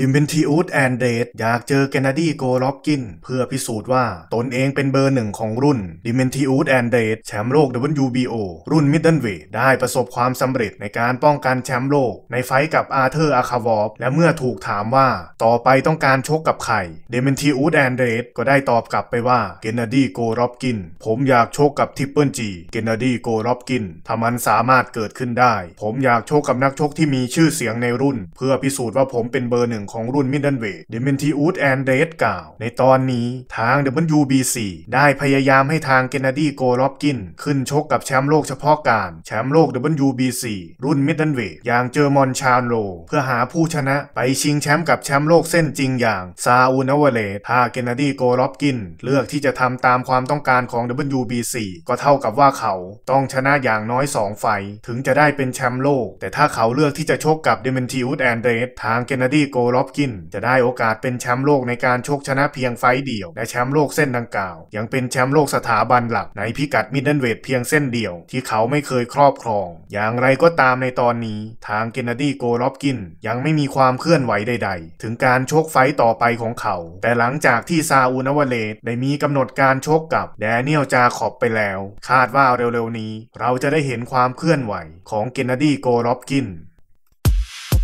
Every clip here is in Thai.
ดิมเบนทิอุสแอนเดดอยากเจอเกนาดีโกลอฟกิน เพื่อพิสูจน์ว่า ตนเองเป็นเบอร์หนึ่งของรุ่นดิมเบนทิอุสแอนเดดแชมป์โลก WBO รุ่นมิดเดิลเวทได้ประสบความสำเร็จในการป้องกันแชมป์โลก ในไฟกับอาเธอร์อาคาวอฟและเมื่อถูกถามว่าต่อไปต้องการชกกับใครดิมเบนทิอุสแอนเดดก็ได้ตอบกลับไปว่าเกนาดีโกลอฟกิน ผมอยากชกกับทิปเปิลจีเกนาดีโกลอฟกินถ้ามันสามารถเกิดขึ้นได้ ผมอยากชกกับนักชกที่มีชื่อเสียงในรุ่น เพื่อพิสูจน์ว่าผมเป็นเบอร์หนึ่งของรุ่นมิดเดิลเวทเดเมนทีอูดแอนเดสกล่าวในตอนนี้ทาง WBC ได้พยายามให้ทางเกนนาดีโกรอบกิน ขึ้นชกกับแชมป์โลกเฉพาะการแชมป์โลก WBC รุ่นมิดเดิลเวทอย่างเจอมอนชานโรเพื่อหาผู้ชนะไปชิงแชมป์กับแชมป์โลกเส้นจริงอย่างซาอูนาวเลถ้าเกนนาดีโกรอบกิน เลือกที่จะทำตามความต้องการของ WBC ก็เท่ากับว่าเขาต้องชนะอย่างน้อย2ไฟถึงจะได้เป็นแชมป์โลกแต่ถ้าเขาเลือกที่จะชกกับเดเมนทีอูดแอนเดสทางเกนนาดีโกรอฟกินจะได้โอกาสเป็นแชมป์โลกในการชกชนะ เพียงไฟเดียวและแชมป์โลกเส้นดังกล่าว ยังเป็นแชมป์โลกสถาบันหลักในพิกัดมิดเดิลเวทเพียงเส้นเดียวที่เขาไม่เคยครอบครอง อย่างไรก็ตามในตอนนี้ทางเกนเนดีโกลอฟกิน ยังไม่มีความเคลื่อนไหวใดๆ ถึงการชกไฟต่อไปของเขา แต่หลังจากที่ซาอูนาวเลตได้มีกำหนดการชกกับแดเนียลจาขอบไปแล้ว คาดว่าเร็วๆนี้ เราจะได้เห็นความเคลื่อนไหวของเกนเนดีโกลอฟกิน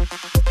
Thank you.